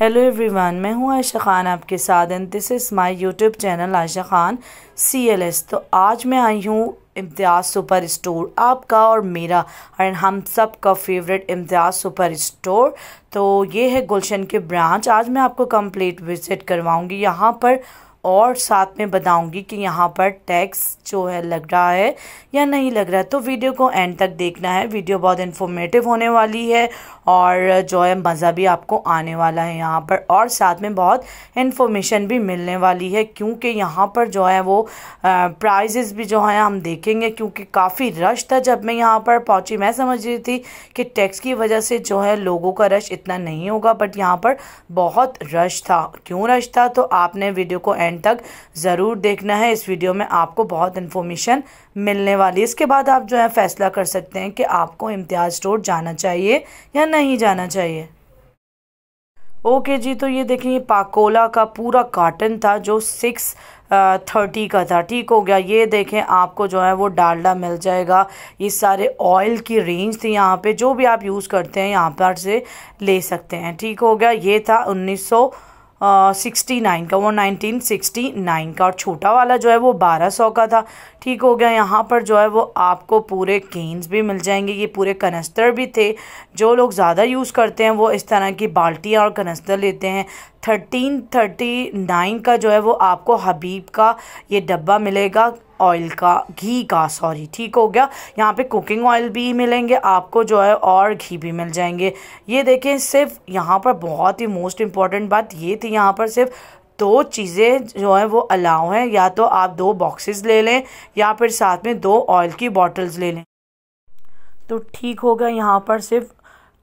hello everyone मैं हूं आयशा खान आपके साथ and this is my YouTube channel Ayesha Khan CLS तो आज मैं आई हूं इम्तियाज़ सुपर स्टोर आपका और मेरा एंड हम सब का फेवरेट इम्तियाज़ सुपर स्टोर तो ये है गुलशन के ब्रांच आज मैं आपको कंप्लीट विज़िट करवाऊंगी यहाँ पर और साथ में बताऊंगी कि यहाँ पर टैक्स जो है लग रहा है या नहीं लग रहा है तो वीडियो को एंड तक देखना है वीडियो बहुत इन्फॉर्मेटिव होने वाली है और जो है मज़ा भी आपको आने वाला है यहाँ पर और साथ में बहुत इन्फॉर्मेशन भी मिलने वाली है क्योंकि यहाँ पर जो है वो प्राइजेज़ भी जो है हम देखेंगे क्योंकि काफ़ी रश था जब मैं यहाँ पर पहुँची मैं समझ रही थी कि टैक्स की वजह से जो है लोगों का रश इतना नहीं होगा बट यहाँ पर बहुत रश था क्यों रश था तो आपने वीडियो को एंड एंड तक ज़रूर देखना है इस वीडियो में आपको बहुत इन्फॉर्मेशन मिलने वाली है इसके बाद आप जो है फ़ैसला कर सकते हैं कि आपको इम्तियाज़ स्टोर जाना चाहिए या नहीं जाना चाहिए ओके जी तो ये देखें ये पाकोला का पूरा कार्टन था जो सिक्स थर्टी का था ठीक हो गया ये देखें आपको जो है वो डालडा मिल जाएगा ये सारे ऑयल की रेंज थी यहाँ पे जो भी आप यूज़ करते हैं यहाँ पर से ले सकते हैं ठीक हो गया ये था उन्नीस सौ सिक्सटी नाइन का वो नाइनटीन सिक्सटी नाइन का और छोटा वाला जो है वो बारह सौ का था ठीक हो गया यहाँ पर जो है वो आपको पूरे केन्स भी मिल जाएंगे ये पूरे कनस्तर भी थे जो लोग ज़्यादा यूज़ करते हैं वो इस तरह की बाल्टियाँ और कनस्तर लेते हैं थर्टीन थर्टी नाइन का जो है वो आपको हबीब का ये डब्बा मिलेगा ऑयल का घी का सॉरी ठीक हो गया यहाँ पे कुकिंग ऑयल भी मिलेंगे आपको जो है और घी भी मिल जाएंगे ये देखें सिर्फ यहाँ पर बहुत ही मोस्ट इम्पॉर्टेंट बात ये थी यहाँ पर सिर्फ दो चीज़ें जो हैं वो अलाउ हैं या तो आप दो बॉक्सेस ले लें या फिर साथ में दो ऑयल की बॉटल्स ले लें तो ठीक होगा यहाँ पर सिर्फ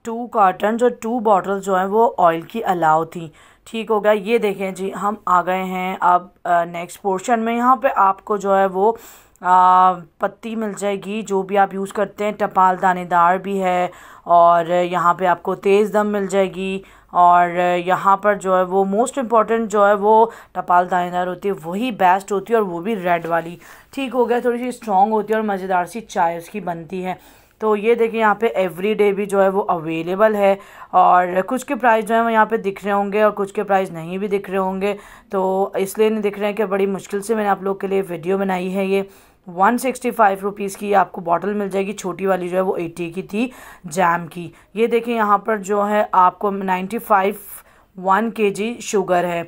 टू कार्टन जो टू बॉटल्स जो हैं वो ऑयल की अलाउ थी ठीक होगा ये देखें जी हम आ गए हैं अब नेक्स्ट पोर्शन में यहाँ पे आपको जो है वो आ, पत्ती मिल जाएगी जो भी आप यूज़ करते हैं टपाल दानेदार भी है और यहाँ पे आपको तेज़ दम मिल जाएगी और यहाँ पर जो है वो मोस्ट इम्पॉर्टेंट जो है वो टपाल दानेदार होती है वही बेस्ट होती है और वो भी रेड वाली ठीक हो गया थोड़ी सी स्ट्रॉन्ग होती है और मज़ेदार सी चाय उसकी बनती है तो ये देखिए यहाँ पे एवरी डे भी जो है वो अवेलेबल है और कुछ के प्राइस जो है वो यहाँ पे दिख रहे होंगे और कुछ के प्राइस नहीं भी दिख रहे होंगे तो इसलिए नहीं दिख रहे हैं कि बड़ी मुश्किल से मैंने आप लोग के लिए वीडियो बनाई है ये वन सिक्सटी फाइव रुपीज़ की आपको बॉटल मिल जाएगी छोटी वाली जो है वो एटी की थी जैम की ये देखिए यहाँ पर जो है आपको नाइन्टी फाइव वन के जी शुगर है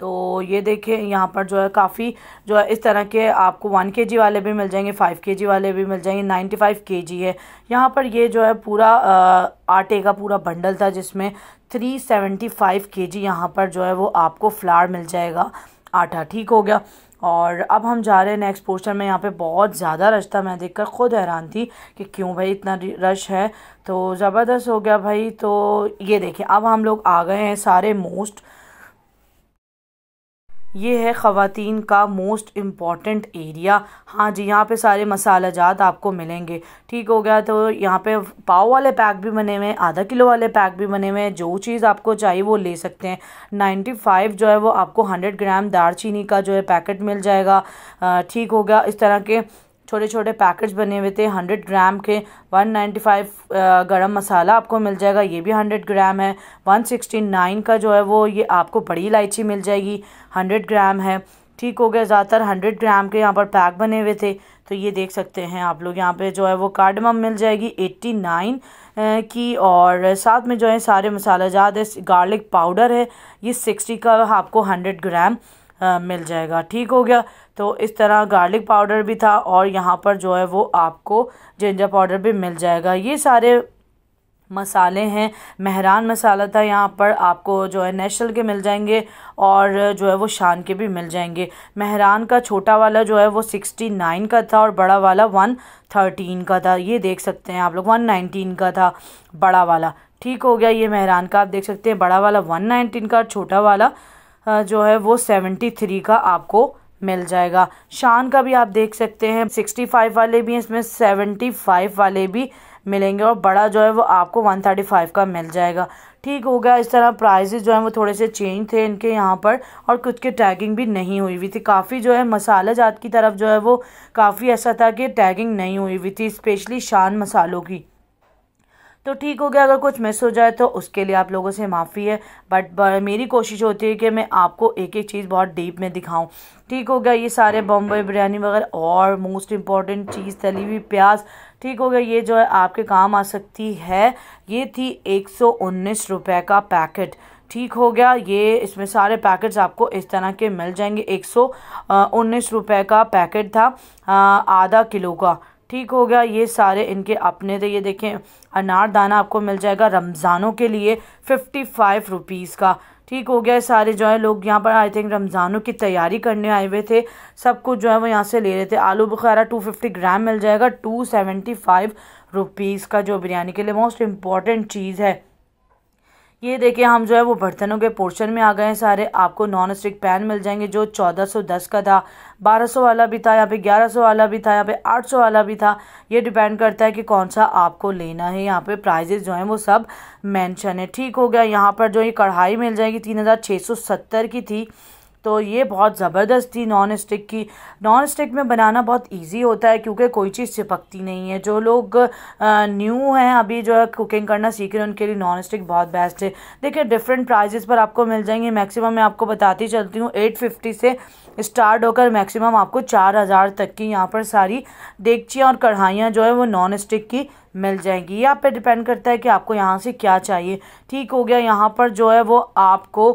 तो ये देखिए यहाँ पर जो है काफ़ी जो है इस तरह के आपको वन के जी वाले भी मिल जाएंगे फाइव के जी वाले भी मिल जाएंगे नाइन्टी फाइव के जी है यहाँ पर ये जो है पूरा आटे का पूरा बंडल था जिसमें थ्री सेवेंटी फाइव के जी यहाँ पर जो है वो आपको फ्लार मिल जाएगा आटा ठीक हो गया और अब हम जा रहे हैं नेक्स्ट पोस्टर में यहाँ पे बहुत ज़्यादा रश था मैं देखकर खुद हैरान थी कि क्यों भाई इतना रश है तो ज़बरदस्त हो गया भाई तो ये देखिए अब हम लोग आ गए हैं सारे मोस्ट ये है ख़वान का मोस्ट इम्पॉर्टेंट एरिया हाँ जी यहाँ पे सारे मसाला जात आपको मिलेंगे ठीक हो गया तो यहाँ पे पाव वाले पैक भी बने हुए हैं आधा किलो वाले पैक भी बने हुए हैं जो चीज़ आपको चाहिए वो ले सकते हैं नाइन्टी फाइव जो है वो आपको हंड्रेड ग्राम दार का जो है पैकेट मिल जाएगा ठीक हो गया इस तरह के छोटे छोटे पैकेट बने हुए थे हंड्रेड ग्राम के वन नाइन्टी फाइव गर्म मसाला आपको मिल जाएगा ये भी हंड्रेड ग्राम है वन सिक्सटी नाइन का जो है वो ये आपको बड़ी इलायची मिल जाएगी हंड्रेड ग्राम है ठीक हो गया ज़्यादातर हंड्रेड ग्राम के यहाँ पर पैक बने हुए थे तो ये देख सकते हैं आप लोग यहाँ पे जो है वो कार्डमम मिल जाएगी एट्टी नाइन की और साथ में जो है सारे मसाला जात है गार्लिक पाउडर है ये सिक्सटी का आपको हंड्रेड ग्राम आ, मिल जाएगा ठीक हो गया तो इस तरह गार्लिक पाउडर भी था और यहाँ पर जो है वो आपको जिंजर पाउडर भी मिल जाएगा ये सारे मसाले हैं महरान मसाला था यहाँ पर आपको जो है नेशनल के मिल जाएंगे और जो है वो शान के भी मिल जाएंगे महरान का छोटा वाला जो है वो सिक्सटी नाइन का था और बड़ा वाला वन थर्टीन का था ये देख सकते हैं आप लोग वन नाइनटीन का था बड़ा वाला ठीक हो गया ये महरान का आप देख सकते हैं बड़ा वाला वन नाइनटीन का और छोटा वाला जो है वो सेवेंटी थ्री का आपको मिल जाएगा शान का भी आप देख सकते हैं 65 वाले भी हैं इसमें 75 वाले भी मिलेंगे और बड़ा जो है वो आपको 135 का मिल जाएगा ठीक हो गया इस तरह प्राइजेज जो हैं वो थोड़े से चेंज थे इनके यहाँ पर और कुछ के टैगिंग भी नहीं हुई हुई थी काफ़ी जो है मसाला जात की तरफ जो है वो काफ़ी ऐसा था कि टैगिंग नहीं हुई हुई थी स्पेशली शान मसालों की तो ठीक हो गया अगर कुछ मिस हो जाए तो उसके लिए आप लोगों से माफ़ी है बट मेरी कोशिश होती है कि मैं आपको एक एक चीज़ बहुत डीप में दिखाऊं ठीक हो गया ये सारे बम्बई बिरयानी वगैरह और मोस्ट इम्पॉर्टेंट चीज़ तली हुई प्याज ठीक हो गया ये जो है आपके काम आ सकती है ये थी एक सौ का पैकेट ठीक हो गया ये इसमें सारे पैकेट्स आपको इस तरह के मिल जाएंगे एक सौ उन्नीस रुपये का पैकेट था आधा किलो का ठीक हो गया ये सारे इनके अपने थे ये देखें अनारदाना आपको मिल जाएगा रमज़ानों के लिए फ़िफ्टी फ़ाइव रुपीज़ का ठीक हो गया सारे जो है लोग यहाँ पर आई थिंक रमज़ानों की तैयारी करने आए हुए थे सब कुछ जो है वो यहाँ से ले रहे थे आलू बुखारा टू फिफ्टी ग्राम मिल जाएगा टू सेवेंटी फाइव रुपीज़ का जो बिरयानी के लिए मोस्ट इम्पॉर्टेंट चीज़ है ये देखिए हम जो है वो बर्तनों के पोर्शन में आ गए हैं सारे आपको नॉन स्टिक पैन मिल जाएंगे जो 1410 का था 1200 वाला भी था या फिर 1100 वाला भी था या फिर 800 वाला भी था ये डिपेंड करता है कि कौन सा आपको लेना है यहाँ पे प्राइजेस जो हैं वो सब मेंशन है ठीक हो गया यहाँ पर जो ये कढ़ाई मिल जाएगी तीन की थी तो ये बहुत ज़बरदस्त थी नॉन स्टिक की नॉन स्टिक में बनाना बहुत इजी होता है क्योंकि कोई चीज़ चिपकती नहीं है जो लोग न्यू हैं अभी जो है कुकिंग करना सीख रहे हैं उनके लिए नॉन स्टिक बहुत बेस्ट है देखिए डिफरेंट प्राइजेस पर आपको मिल जाएंगे मैक्सिमम मैं आपको बताती चलती हूँ एट फिफ्टी से स्टार्ट होकर मैक्सिमम आपको चार हज़ार तक की यहाँ पर सारी डेगचियाँ और कढ़ाइयाँ जो है वो नॉन स्टिक की मिल जाएंगी ये आप पे डिपेंड करता है कि आपको यहाँ से क्या चाहिए ठीक हो गया यहाँ पर जो है वो आपको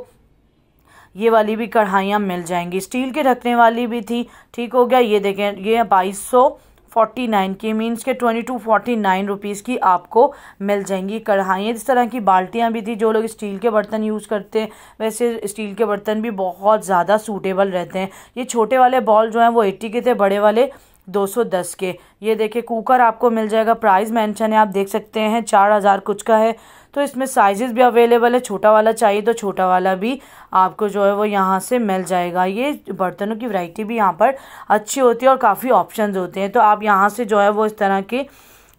ये वाली भी कढ़ाइयाँ मिल जाएंगी स्टील के ढकने वाली भी थी ठीक हो गया ये देखें ये बाईस सौ फोर्टी नाइन की मीन्स के twenty two forty nine rupees की आपको मिल जाएंगी कढ़ाइयाँ इस तरह की बाल्टियाँ भी थी जो लोग स्टील के बर्तन यूज़ करते हैं वैसे स्टील के बर्तन भी बहुत ज़्यादा सूटेबल रहते हैं ये छोटे वाले बॉल जो हैं वो एट्टी के थे बड़े वाले 210 के ये देखिए कुकर आपको मिल जाएगा प्राइस मेंशन है आप देख सकते हैं चार हज़ार कुछ का है तो इसमें साइजेस भी अवेलेबल है छोटा वाला चाहिए तो छोटा वाला भी आपको जो है वो यहाँ से मिल जाएगा ये बर्तनों की वैरायटी भी यहाँ पर अच्छी होती है और काफ़ी ऑप्शंस होते हैं तो आप यहाँ से जो है वो इस तरह के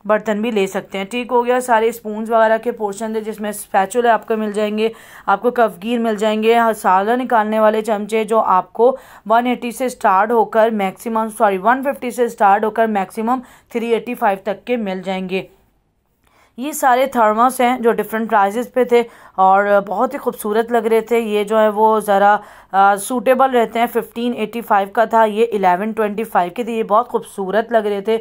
बर्तन भी ले सकते हैं ठीक हो गया सारे स्पून वगैरह के पोर्शन थे जिसमें स्पैचुल आपको मिल जाएंगे आपको कफगीर मिल जाएंगे हसाला निकालने वाले चमचे जो आपको 180 से स्टार्ट होकर मैक्सिमम सॉरी 150 से स्टार्ट होकर मैक्सिमम 385 तक के मिल जाएंगे ये सारे थर्मस हैं जो डिफरेंट प्राइजेस पे थे और बहुत ही खूबसूरत लग रहे थे ये जो है वो ज़रा सूटेबल रहते हैं 1585 का था ये 1125 के थे ये बहुत खूबसूरत लग रहे थे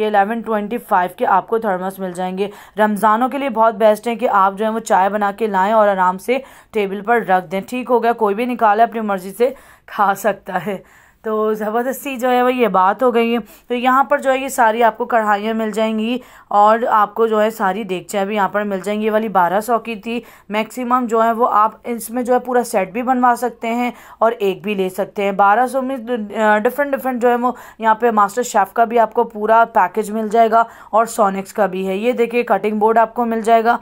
ये 1125 के आपको थर्मस मिल जाएंगे रमज़ानों के लिए बहुत बेस्ट हैं कि आप जो है वो चाय बना के लाएँ और आराम से टेबल पर रख दें ठीक हो गया कोई भी निकाले अपनी मर्ज़ी से खा सकता है तो ज़बरदस्ती जो है वो ये बात हो गई है तो यहाँ पर जो है ये सारी आपको कढ़ाइयाँ मिल जाएंगी और आपको जो है सारी डेगचियाँ भी यहाँ पर मिल जाएंगी ये वाली बारह सौ की थी मैक्सिमम जो है वो आप इसमें जो है पूरा सेट भी बनवा सकते हैं और एक भी ले सकते हैं बारह सौ में डिफरेंट डिफरेंट जो है वो यहाँ पर मास्टर शेफ़ का भी आपको पूरा पैकेज मिल जाएगा और सोनिक्स का भी है ये देखिए कटिंग बोर्ड आपको मिल जाएगा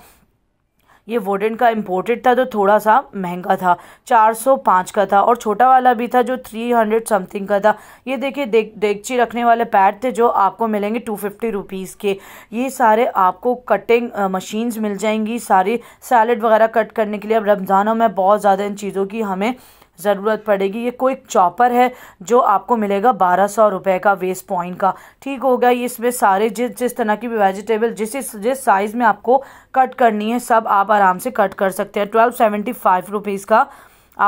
ये वोडेन का इम्पोर्टेड था तो थोड़ा सा महंगा था 405 का था और छोटा वाला भी था जो 300 समथिंग का था ये देखिए देख देगची रखने वाले पैड थे जो आपको मिलेंगे टू फिफ्टी रुपीज़ के ये सारे आपको कटिंग मशीन्स मिल जाएंगी सारी सैलड वगैरह कट करने के लिए अब रमज़ानों में बहुत ज़्यादा इन चीज़ों की हमें ज़रूरत पड़ेगी ये कोई चॉपर है जो आपको मिलेगा बारह सौ रुपये का वेस्ट पॉइंट का ठीक होगा ये इसमें सारे जिस जिस तरह की भी वेजिटेबल जिस जिस साइज़ में आपको कट करनी है सब आप आराम से कट कर सकते हैं ट्वेल्व सेवेंटी फाइव रुपीज़ का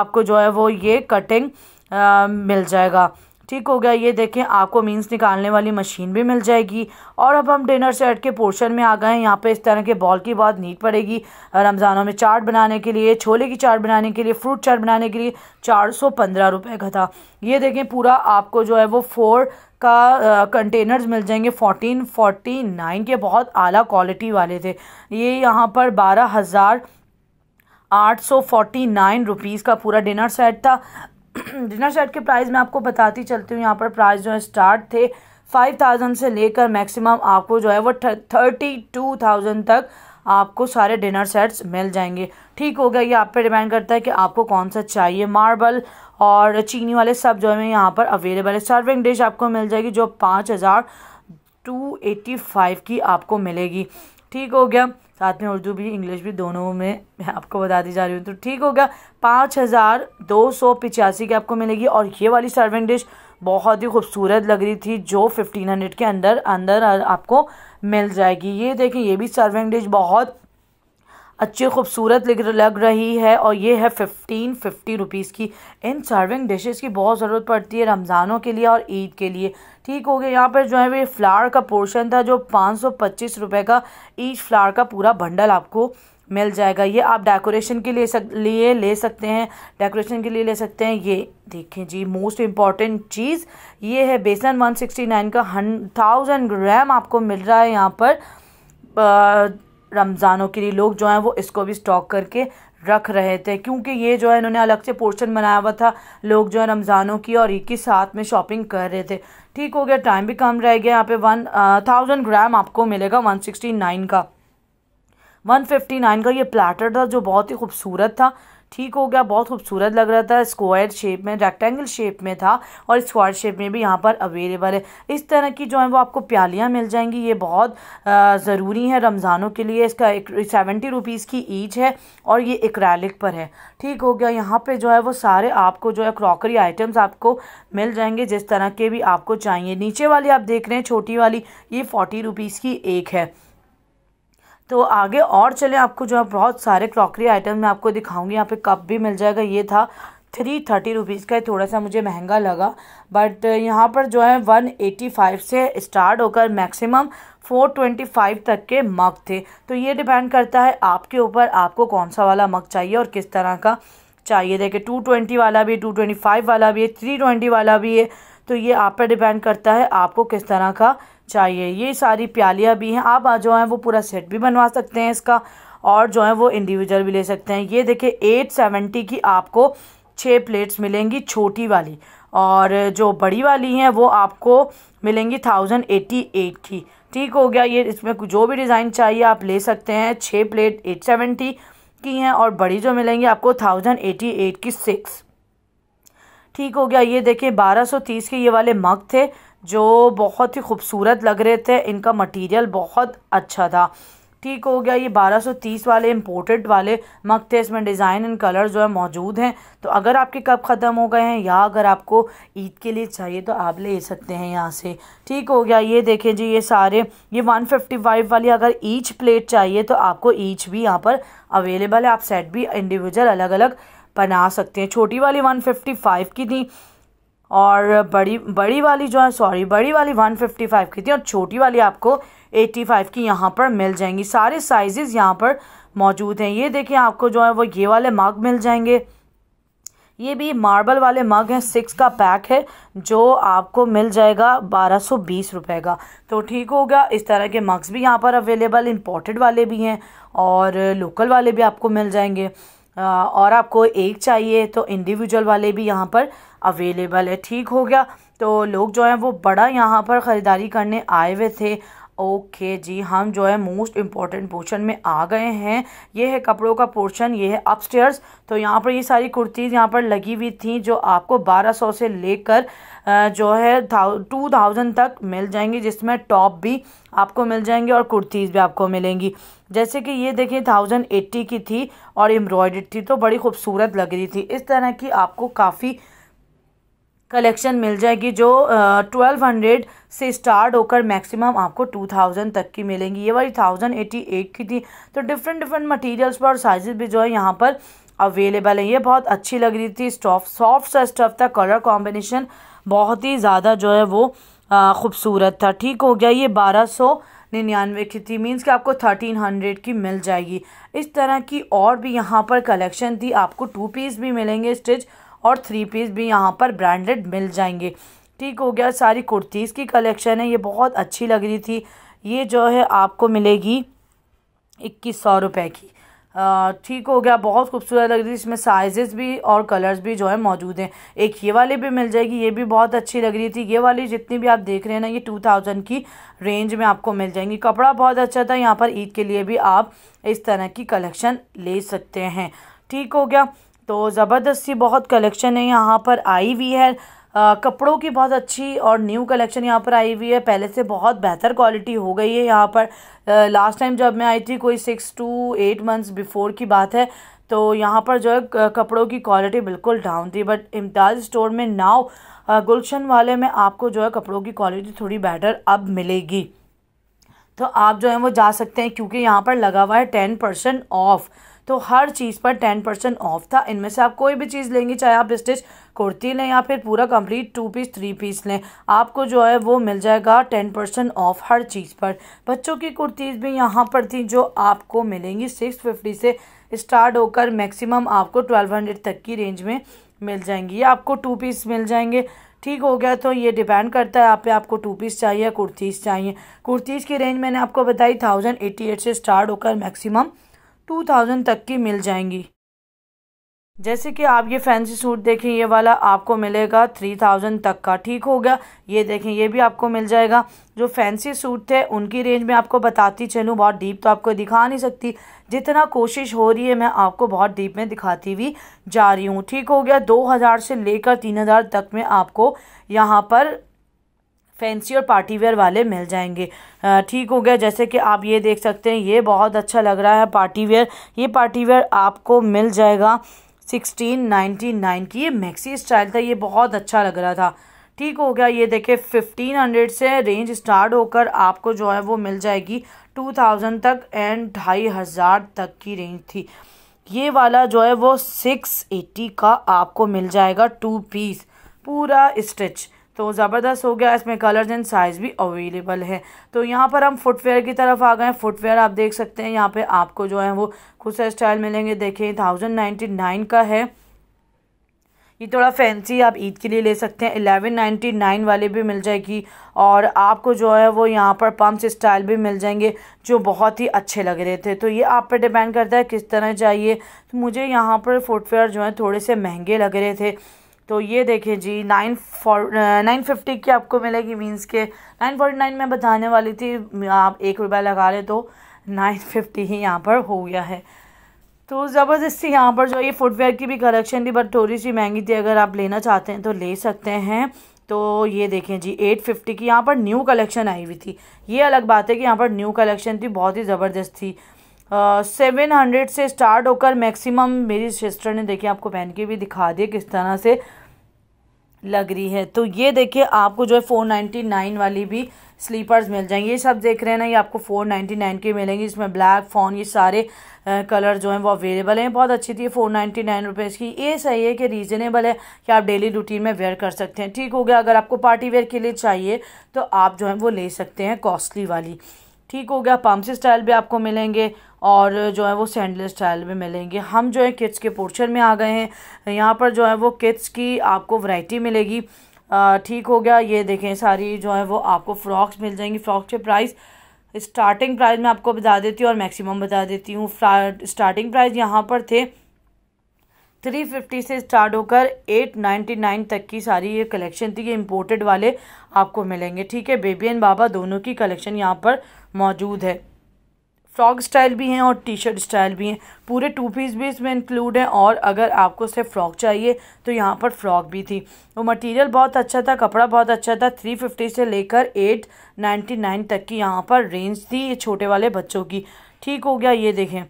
आपको जो है वो ये कटिंग आ, मिल जाएगा ठीक हो गया ये देखें आपको मीन्स निकालने वाली मशीन भी मिल जाएगी और अब हम डिनर सेट के पोर्शन में आ गए हैं यहाँ पे इस तरह के बॉल की बहुत नीट पड़ेगी रमज़ानों में चाट बनाने के लिए छोले की चाट बनाने के लिए फ्रूट चाट बनाने के लिए चार सौ पंद्रह रुपये का था ये देखें पूरा आपको जो है वो फोर का कंटेनर्स मिल जाएंगे फोर्टीन फोर्टी नाइन के बहुत आला क्वालिटी वाले थे ये यहाँ पर बारह हज़ार आठ सौ फोर्टी नाइन रुपीज़ का पूरा डिनर सेट था डिनर सेट के प्राइस मैं आपको बताती चलती हूँ यहाँ पर प्राइस जो है स्टार्ट थे फाइव थाउजेंड से लेकर मैक्सिमम आपको जो है वो थर्टी टू थाउजेंड तक आपको सारे डिनर सेट्स मिल जाएंगे ठीक हो गया ये आप पे डिपेंड करता है कि आपको कौन सा चाहिए मार्बल और चीनी वाले सब जो है यहाँ पर अवेलेबल है सर्विंग डिश आपको मिल जाएगी जो पाँच हज़ार टू एटी फाइव की आपको मिलेगी ठीक हो गया साथ में उर्दू भी इंग्लिश भी दोनों में मैं आपको दी जा रही हूँ तो ठीक हो गया पाँच हज़ार दो सौ पिचासी की आपको मिलेगी और ये वाली सर्विंग डिश बहुत ही खूबसूरत लग रही थी जो फिफ्टीन हंड्रेड के अंदर अंदर आपको मिल जाएगी ये देखिए ये भी सर्विंग डिश बहुत अच्छी खूबसूरत लग रही है और ये है फ़िफ्टीन फिफ्टी रुपीज़ की इन सर्विंग डिशेस की बहुत ज़रूरत पड़ती है रमज़ानों के लिए और ईद के लिए ठीक हो गया यहाँ पर जो है वो फ्लावर का पोर्शन था जो पाँच सौ पच्चीस रुपये का ईच फ्लावर का पूरा बंडल आपको मिल जाएगा ये आप डेकोरेशन के लिए सक लिए ले सकते हैं डेकोरेशन के लिए ले सकते हैं ये देखें जी मोस्ट इम्पॉर्टेंट चीज़ ये है बेसन नाइन का हन थाउजेंड ग्राम आपको मिल रहा है यहाँ पर आ, रमज़ानों के लिए लोग जो हैं वो इसको भी स्टॉक करके रख रहे थे क्योंकि ये जो है इन्होंने अलग से पोर्शन बनाया हुआ था लोग जो है रमज़ानों की और एक ही साथ में शॉपिंग कर रहे थे ठीक हो गया टाइम भी कम रह गया यहाँ पे वन थाउजेंड ग्राम आपको मिलेगा वन सिक्सटी नाइन का वन फिफ्टी नाइन का ये प्लेटर था जो बहुत ही खूबसूरत था ठीक हो गया बहुत खूबसूरत लग रहा था स्क्वायर शेप में रेक्टेंगल शेप में था और स्क्वायर शेप में भी यहाँ पर अवेलेबल है इस तरह की जो है वो आपको प्यालियाँ मिल जाएंगी ये बहुत ज़रूरी है रमज़ानों के लिए इसका एक सेवेंटी रुपीज़ की ईच है और ये इक्रैलिक पर है ठीक हो गया यहाँ पर जो है वो सारे आपको जो है क्रॉकरी आइटम्स आपको मिल जाएंगे जिस तरह के भी आपको चाहिए नीचे वाली आप देख रहे हैं छोटी वाली ये फोर्टी रुपीज़ की एक है तो आगे और चले आपको जो है बहुत सारे क्रॉकरी आइटम मैं आपको दिखाऊंगी यहाँ पे कप भी मिल जाएगा ये था थ्री थर्टी रुपीज़ का थोड़ा सा मुझे महंगा लगा बट यहाँ पर जो है वन एटी फाइव से स्टार्ट होकर मैक्सिमम फोर ट्वेंटी फाइव तक के मग थे तो ये डिपेंड करता है आपके ऊपर आपको कौन सा वाला मग चाहिए और किस तरह का चाहिए देखिए टू ट्वेंटी वाला भी टू ट्वेंटी फाइव वाला भी है थ्री ट्वेंटी वाला भी है तो ये आप पर डिपेंड करता है आपको किस तरह का चाहिए ये सारी प्यालियाँ भी हैं आप जो हैं वो पूरा सेट भी बनवा सकते हैं इसका और जो है वो इंडिविजुअल भी ले सकते हैं ये देखिए एट सेवेंटी की आपको छः प्लेट्स मिलेंगी छोटी वाली और जो बड़ी वाली हैं वो आपको मिलेंगी थाउजेंड एटी एट की ठीक हो गया ये इसमें जो भी डिज़ाइन चाहिए आप ले सकते हैं छः प्लेट एट सेवेंटी की हैं और बड़ी जो मिलेंगी आपको थाउजेंड एटी एट की सिक्स ठीक हो गया ये देखिए बारह सौ तीस के ये वाले मग थे जो बहुत ही खूबसूरत लग रहे थे इनका मटेरियल बहुत अच्छा था ठीक हो गया ये 1230 वाले इम्पोर्टेड वाले मग थे इसमें डिज़ाइन एंड कलर जो है मौजूद हैं तो अगर आपके कप ख़त्म हो गए हैं या अगर आपको ईद के लिए चाहिए तो आप ले सकते हैं यहाँ से ठीक हो गया ये देखें जी ये सारे ये 155 वाली अगर ईच प्लेट चाहिए तो आपको ईच भी यहाँ पर अवेलेबल है आप सेट भी इंडिविजुअल अलग अलग बना सकते हैं छोटी वाली वन की थी और बड़ी बड़ी वाली जो है सॉरी बड़ी वाली 155 की थी और छोटी वाली आपको 85 की यहाँ पर मिल जाएंगी सारे साइजेस यहाँ पर मौजूद हैं ये देखिए आपको जो है वो ये वाले मग मिल जाएंगे ये भी मार्बल वाले मग हैं सिक्स का पैक है जो आपको मिल जाएगा बारह सौ बीस रुपये का तो ठीक हो गया इस तरह के मग्स भी यहाँ पर अवेलेबल इम्पोर्टेड वाले भी हैं और लोकल वाले भी आपको मिल जाएंगे और आपको एक चाहिए तो इंडिविजुअल वाले भी यहाँ पर अवेलेबल है ठीक हो गया तो लोग जो हैं वो बड़ा यहाँ पर ख़रीदारी करने आए हुए थे ओके जी हम जो है मोस्ट इम्पॉर्टेंट पोर्शन में आ गए हैं ये है कपड़ों का पोर्शन ये है अपस्टेयर्स तो यहाँ पर ये सारी कुर्तीज़ यहाँ पर लगी हुई थी जो आपको 1200 से लेकर जो है टू थाउजेंड तक मिल जाएंगी जिसमें टॉप भी आपको मिल जाएंगे और कुर्तीज़ भी आपको मिलेंगी जैसे कि ये देखिए थाउजेंड एट्टी की थी और एम्ब्रॉयड थी तो बड़ी खूबसूरत लग रही थी इस तरह की आपको काफ़ी कलेक्शन मिल जाएगी जो ट्वेल्व हंड्रेड से स्टार्ट होकर मैक्सिमम आपको टू थाउजेंड तक की मिलेंगी ये वाली थाउजेंड एटी एट की थी तो डिफरेंट डिफरेंट मटेरियल्स पर और साइजेस भी जो है यहाँ पर अवेलेबल है ये बहुत अच्छी लग रही थी स्टॉफ सॉफ्ट सा स्टफ था कलर कॉम्बिनेशन बहुत ही ज़्यादा जो है वो ख़ूबसूरत था ठीक हो गया ये बारह सौ निन्यानवे की थी मीन्स कि आपको थर्टीन हंड्रेड की मिल जाएगी इस तरह की और भी यहाँ पर कलेक्शन थी आपको टू पीस भी मिलेंगे स्टिच और थ्री पीस भी यहाँ पर ब्रांडेड मिल जाएंगे ठीक हो गया सारी कुर्तीज़ की कलेक्शन है ये बहुत अच्छी लग रही थी ये जो है आपको मिलेगी इक्कीस सौ रुपये की ठीक हो गया बहुत खूबसूरत लग रही थी इसमें साइजेस भी और कलर्स भी जो है मौजूद हैं एक ये वाली भी मिल जाएगी ये भी बहुत अच्छी लग रही थी ये वाली जितनी भी आप देख रहे हैं ना ये टू थाउजेंड की रेंज में आपको मिल जाएंगी कपड़ा बहुत अच्छा था यहाँ पर ईद के लिए भी आप इस तरह की कलेक्शन ले सकते हैं ठीक हो गया तो ज़बरदस्त बहुत कलेक्शन है यहाँ पर आई हुई है आ, कपड़ों की बहुत अच्छी और न्यू कलेक्शन यहाँ पर आई हुई है पहले से बहुत बेहतर क्वालिटी हो गई है यहाँ पर लास्ट टाइम जब मैं आई थी कोई six to eight months before की बात है तो यहाँ पर जो है कपड़ों की क्वालिटी बिल्कुल डाउन थी बट इम्ताज़ स्टोर में नाव गुलशन वाले में आपको जो है कपड़ों की क्वालिटी थोड़ी बेटर अब मिलेगी तो आप जो है वो जा सकते हैं क्योंकि यहाँ पर लगा हुआ है टेन परसेंट ऑफ़ तो हर चीज़ पर टेन परसेंट ऑफ था इनमें से आप कोई भी चीज़ लेंगे चाहे आप स्टिच कुर्ती लें या फिर पूरा complete two piece three piece लें आपको जो है वो मिल जाएगा टेन परसेंट ऑफ हर चीज़ पर बच्चों की कुर्तीज़ भी यहाँ पर थी जो आपको मिलेंगी सिक्स फिफ्टी से स्टार्ट होकर मैक्सिमम आपको ट्वेल्व हंड्रेड तक की रेंज में मिल जाएंगी या आपको टू पीस मिल जाएंगे ठीक हो गया तो ये डिपेंड करता है आप पे आपको टू पीस चाहिए कुर्तीज़ चाहिए कुर्तीज़ की रेंज मैंने आपको बताई थाउजेंड एटी एट से स्टार्ट होकर मैक्सिमम टू थाउजेंड तक की मिल जाएंगी जैसे कि आप ये फैंसी सूट देखें ये वाला आपको मिलेगा थ्री थाउजेंड तक का ठीक हो गया ये देखें ये भी आपको मिल जाएगा जो फैंसी सूट थे उनकी रेंज में आपको बताती चलूँ बहुत डीप तो आपको दिखा नहीं सकती जितना कोशिश हो रही है मैं आपको बहुत डीप में दिखाती हुई जा रही हूँ ठीक हो गया दो हज़ार से लेकर तीन हज़ार तक में आपको यहाँ पर फैंसी और पार्टी वेयर वाले मिल जाएंगे ठीक हो गया जैसे कि आप ये देख सकते हैं ये बहुत अच्छा लग रहा है पार्टी वेयर ये पार्टी वेयर आपको मिल जाएगा सिक्सटीन नाइन्टी नाइन की ये मैक्सी स्टाइल था ये बहुत अच्छा लग रहा था ठीक हो गया ये देखे फिफ्टीन हंड्रेड से रेंज स्टार्ट होकर आपको जो है वो मिल जाएगी टू थाउजेंड तक एंड ढाई हज़ार तक की रेंज थी ये वाला जो है वो सिक्स एट्टी का आपको मिल जाएगा टू पीस पूरा स्टिच तो ज़बरदस्त हो गया इसमें कलर्स एंड साइज़ भी अवेलेबल है तो यहाँ पर हम फुटवेयर की तरफ आ गए हैं फुटवेयर आप देख सकते हैं यहाँ पे आपको जो है वो खुद से स्टाइल मिलेंगे देखिए थाउजेंड नाइन्टी नाइन का है ये थोड़ा फैंसी आप ईद के लिए ले सकते हैं एलेवन नाइन्टी नाइन वाले भी मिल जाएगी और आपको जो है वो यहाँ पर पम्प्स स्टाइल भी मिल जाएंगे जो बहुत ही अच्छे लग रहे थे तो ये आप पर डिपेंड करता है किस तरह चाहिए तो मुझे यहाँ पर फुटवेयर जो है थोड़े से महंगे लग रहे थे तो ये देखें जी नाइन फोर नाइन फिफ्टी की आपको मिलेगी मीन्स के नाइन फोर्टी नाइन में बताने वाली थी आप एक रुपया लगा लें तो नाइन फिफ्टी ही यहाँ पर हो गया है तो ज़बरदस्ती यहाँ पर जो ये फुटवेयर की भी कलेक्शन थी बट थोड़ी सी महंगी थी अगर आप लेना चाहते हैं तो ले सकते हैं तो ये देखें जी एट फिफ्टी की यहाँ पर न्यू कलेक्शन आई हुई थी ये अलग बात है कि यहाँ पर न्यू कलेक्शन थी बहुत ही ज़बरदस्त थी सेवन हंड्रेड से स्टार्ट होकर मैक्सिमम मेरी सिस्टर ने देखिए आपको पहन के भी दिखा दिए किस तरह से लग रही है तो ये देखिए आपको जो है फोर नाइन्टी नाइन वाली भी स्लीपर्स मिल जाएंगे ये सब देख रहे हैं ना ये आपको फोर नाइन्टी नाइन के मिलेंगे इसमें ब्लैक फोन ये सारे कलर जो हैं वो अवेलेबल हैं बहुत अच्छी थी फोर नाइन्टी नाइन रुपीज़ की ये सही है कि रीजनेबल है कि आप डेली रूटीन में वेयर कर सकते हैं ठीक हो गया अगर आपको पार्टी वेयर के लिए चाहिए तो आप जो है वो ले सकते हैं कॉस्टली वाली ठीक हो गया पम्प स्टाइल भी आपको मिलेंगे और जो है वो सैंडल स्टाइल में मिलेंगे हम जो है किड्स के पोर्शन में आ गए हैं यहाँ पर जो है वो किड्स की आपको वैरायटी मिलेगी ठीक हो गया ये देखें सारी जो है वो आपको फ़्रॉक्स मिल जाएंगी फ़्रॉक के प्राइस स्टार्टिंग प्राइस मैं आपको बता देती हूँ और मैक्सिमम बता देती हूँ स्टार्टिंग प्राइस यहाँ पर थे थ्री फिफ्टी से स्टार्ट होकर एट नाइन्टी नाइन तक की सारी ये कलेक्शन थी ये इम्पोर्टेड वाले आपको मिलेंगे ठीक है बेबी एंड बाबा दोनों की कलेक्शन यहाँ पर मौजूद है फ्रॉक स्टाइल भी हैं और टी शर्ट स्टाइल भी हैं पूरे टू पीस भी इसमें इंक्लूड हैं और अगर आपको सिर्फ फ्रॉक चाहिए तो यहाँ पर फ्रॉक भी थी वो मटेरियल बहुत अच्छा था कपड़ा बहुत अच्छा था थ्री फिफ्टी से लेकर एट नाइन्टी नाइन तक की यहाँ पर रेंज थी ये छोटे वाले बच्चों की ठीक हो गया ये देखें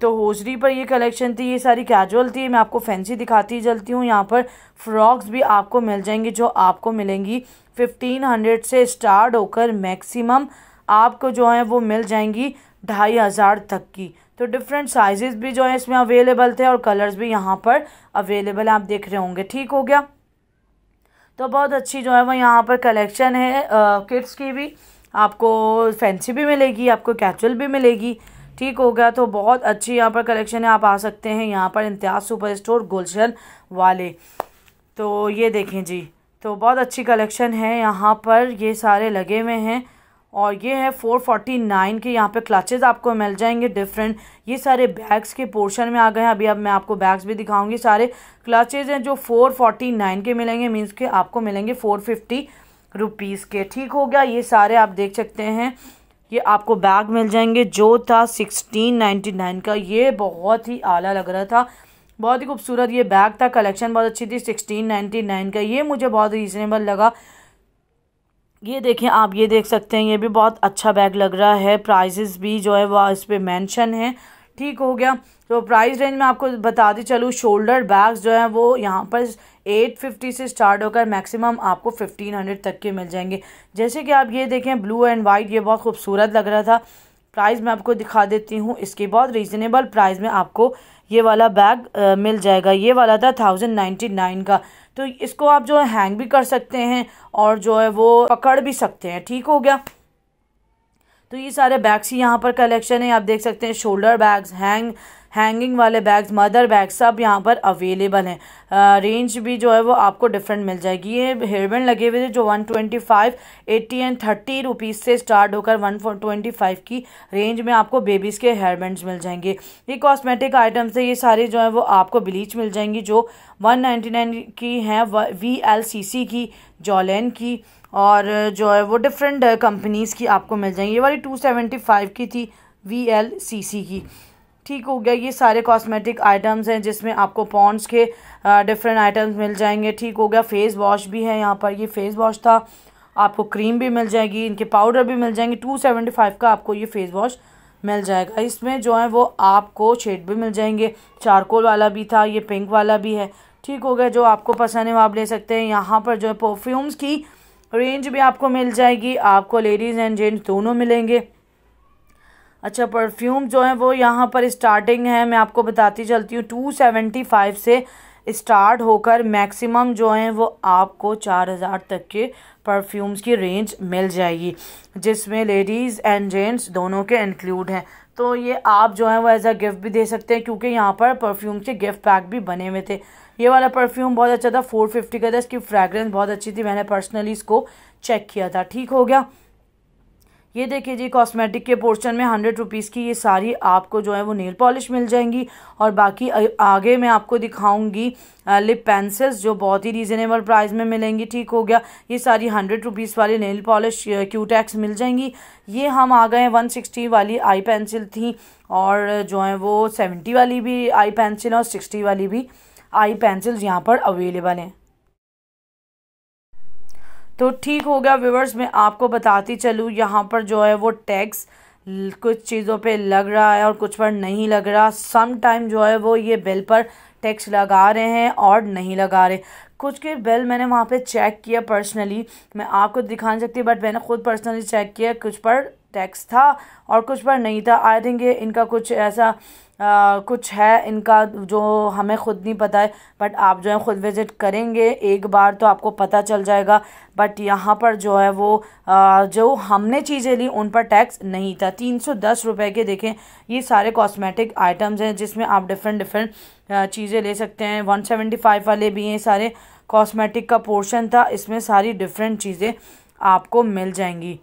तो होजरी पर ये कलेक्शन थी ये सारी कैजुअल थी मैं आपको फैंसी दिखाती जलती हूँ यहाँ पर फ्रॉक्स भी आपको मिल जाएंगी जो आपको मिलेंगी फिफ्टीन हंड्रेड से स्टार्ट होकर मैक्सिमम आपको जो है वो मिल जाएंगी ढाई हज़ार तक की तो डिफरेंट साइजेस भी जो है इसमें अवेलेबल थे और कलर्स भी यहाँ पर अवेलेबल आप देख रहे होंगे ठीक हो गया तो बहुत अच्छी जो है वो यहाँ पर कलेक्शन है किड्स की भी आपको फैंसी भी मिलेगी आपको कैचुअल भी मिलेगी ठीक हो गया तो बहुत अच्छी यहाँ पर कलेक्शन है आप आ सकते हैं यहाँ पर इम्तियाज़ सुपर स्टोर गुलशन वाले तो ये देखें जी तो बहुत अच्छी कलेक्शन है यहाँ पर ये सारे लगे हुए हैं और ये है 449 के यहाँ पे क्लचेज़ आपको मिल जाएंगे डिफरेंट ये सारे बैग्स के पोर्शन में आ गए हैं अभी अब मैं आपको बैग्स भी दिखाऊंगी सारे क्लचेज़ हैं जो 449 के मिलेंगे मींस के आपको मिलेंगे 450 रुपीज़ के ठीक हो गया ये सारे आप देख सकते हैं ये आपको बैग मिल जाएंगे जो था 1699 का ये बहुत ही आला लग रहा था बहुत ही खूबसूरत ये बैग था कलेक्शन बहुत अच्छी थी नाइन का ये मुझे बहुत रीज़नेबल लगा ये देखें आप ये देख सकते हैं ये भी बहुत अच्छा बैग लग रहा है प्राइजेस भी जो है वह इस पर मैंशन है ठीक हो गया तो प्राइस रेंज में आपको बताते चलूँ शोल्डर बैग्स जो हैं वो यहाँ पर 850 से स्टार्ट होकर मैक्सिमम आपको 1500 तक के मिल जाएंगे जैसे कि आप ये देखें ब्लू एंड वाइट ये बहुत खूबसूरत लग रहा था प्राइस मैं आपको दिखा देती हूँ इसके बहुत रीज़नेबल प्राइस में आपको ये वाला बैग मिल जाएगा ये वाला था थाउजेंड नाइन्टी नाइन का तो इसको आप जो है हैंग भी कर सकते हैं और जो है वो पकड़ भी सकते हैं ठीक हो गया तो ये सारे बैग्स ही यहाँ पर कलेक्शन है आप देख सकते हैं शोल्डर बैग्स हैंग हैंगिंग वाले बैग्स मदर बैग सब यहाँ पर अवेलेबल हैं रेंज uh, भी जो है वो आपको डिफरेंट मिल जाएगी ये हेयरबैंड लगे हुए थे जो one twenty five eighty and thirty rupees से स्टार्ट होकर वन ट्वेंटी फाइव की रेंज में आपको बेबीज़ के हेयरबैंड्स मिल जाएंगे ये कॉस्मेटिक आइटम्स है ये सारे जो है वो आपको ब्लीच मिल जाएंगी जो वन नाइन्टी नाइन की हैं वी एल सी सी की जॉलैन की और जो है वो डिफरेंट कंपनीज़ की आपको मिल जाएंगी ये वाली टू सेवेंटी फाइव की थी वी एल सी सी की ठीक हो गया ये सारे कॉस्मेटिक आइटम्स हैं जिसमें आपको पॉन्ड्स के डिफरेंट आइटम्स मिल जाएंगे ठीक हो गया फेस वॉश भी है यहाँ पर ये फेस वॉश था आपको क्रीम भी मिल जाएगी इनके पाउडर भी मिल जाएंगे टू सेवेंटी फाइव का आपको ये फेस वॉश मिल जाएगा इसमें जो है वो आपको शेड भी मिल जाएंगे चारकोल वाला भी था ये पिंक वाला भी है ठीक हो गया जो आपको पसंद है वो आप ले सकते हैं यहाँ पर जो है परफ्यूम्स की रेंज भी आपको मिल जाएगी आपको लेडीज़ एंड जेंट्स दोनों मिलेंगे अच्छा परफ्यूम जो है वो यहाँ पर स्टार्टिंग है मैं आपको बताती चलती हूँ टू सेवेंटी फाइव से स्टार्ट होकर मैक्सिमम जो है वो आपको चार हज़ार तक के परफ्यूम्स की रेंज मिल जाएगी जिसमें लेडीज़ एंड जेंट्स दोनों के इंक्लूड हैं तो ये आप जो है वो एज अ गिफ्ट भी दे सकते हैं क्योंकि यहाँ पर परफ्यूम के गिफ्ट पैक भी बने हुए थे ये वाला परफ्यूम बहुत अच्छा था फोर फिफ्टी का था इसकी फ्रेगरेंस बहुत अच्छी थी मैंने पर्सनली इसको चेक किया था ठीक हो गया ये देखिए जी कॉस्मेटिक के पोर्शन में हंड्रेड रुपीज़ की ये सारी आपको जो है वो नेल पॉलिश मिल जाएंगी और बाकी आगे मैं आपको दिखाऊंगी लिप पेंसिल्स जो बहुत ही रीज़नेबल प्राइस में मिलेंगी ठीक हो गया ये सारी हंड्रेड रुपीज़ वाली नेल पॉलिश क्यूटैक्स मिल जाएंगी ये हम आ गए वन सिक्सटी वाली आई पेंसिल थी और जो है वो सेवेंटी वाली भी आई पेंसिल और सिक्सटी वाली भी आई पेंसिल्स यहाँ पर अवेलेबल हैं तो ठीक हो गया व्यूवर्स मैं आपको बताती चलूँ यहाँ पर जो है वो टैक्स कुछ चीज़ों पे लग रहा है और कुछ पर नहीं लग रहा सम टाइम जो है वो ये बिल पर टैक्स लगा रहे हैं और नहीं लगा रहे कुछ के बिल मैंने वहाँ पे चेक किया पर्सनली मैं आपको दिखा नहीं सकती बट मैंने ख़ुद पर्सनली चेक किया कुछ पर टैक्स था और कुछ पर नहीं था आई थिंक ये इनका कुछ ऐसा कुछ है इनका जो हमें ख़ुद नहीं पता है बट आप जो है ख़ुद विज़िट करेंगे एक बार तो आपको पता चल जाएगा बट यहाँ पर जो है वो आ, जो हमने चीज़ें ली उन पर टैक्स नहीं था तीन सौ दस रुपये के देखें ये सारे कॉस्मेटिक आइटम्स हैं जिसमें आप डिफरेंट डिफरेंट चीज़ें ले सकते हैं वन सेवेंटी फाइव वाले भी हैं सारे कॉस्मेटिक का पोर्शन था इसमें सारी डिफरेंट चीज़ें आपको मिल जाएंगी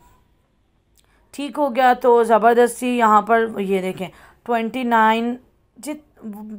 ठीक हो गया तो ज़बरदस्ती यहाँ पर ये देखें ट्वेंटी नाइन जित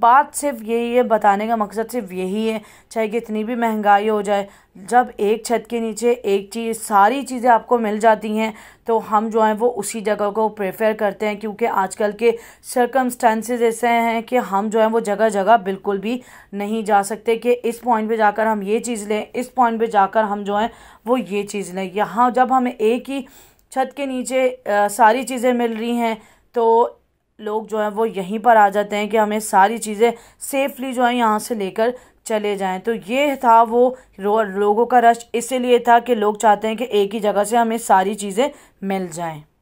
बात सिर्फ यही है बताने का मकसद सिर्फ यही है चाहे कितनी भी महंगाई हो जाए जब एक छत के नीचे एक चीज़ सारी चीज़ें आपको मिल जाती हैं तो हम जो हैं वो उसी जगह को प्रेफर करते हैं क्योंकि आजकल के सरकमस्टांसेस ऐसे हैं कि हम जो हैं वो जगह जगह बिल्कुल भी नहीं जा सकते कि इस पॉइंट पे जाकर हम ये चीज़ लें इस पॉइंट पे जाकर हम जो हैं वो ये चीज़ लें यहाँ जब हमें एक ही छत के नीचे आ, सारी चीज़ें मिल रही हैं तो लोग जो हैं वो यहीं पर आ जाते हैं कि हमें सारी चीज़ें सेफली जो है यहाँ से लेकर चले जाएं तो ये था वो लोगों का रश इसलिए था कि लोग चाहते हैं कि एक ही जगह से हमें सारी चीज़ें मिल जाएं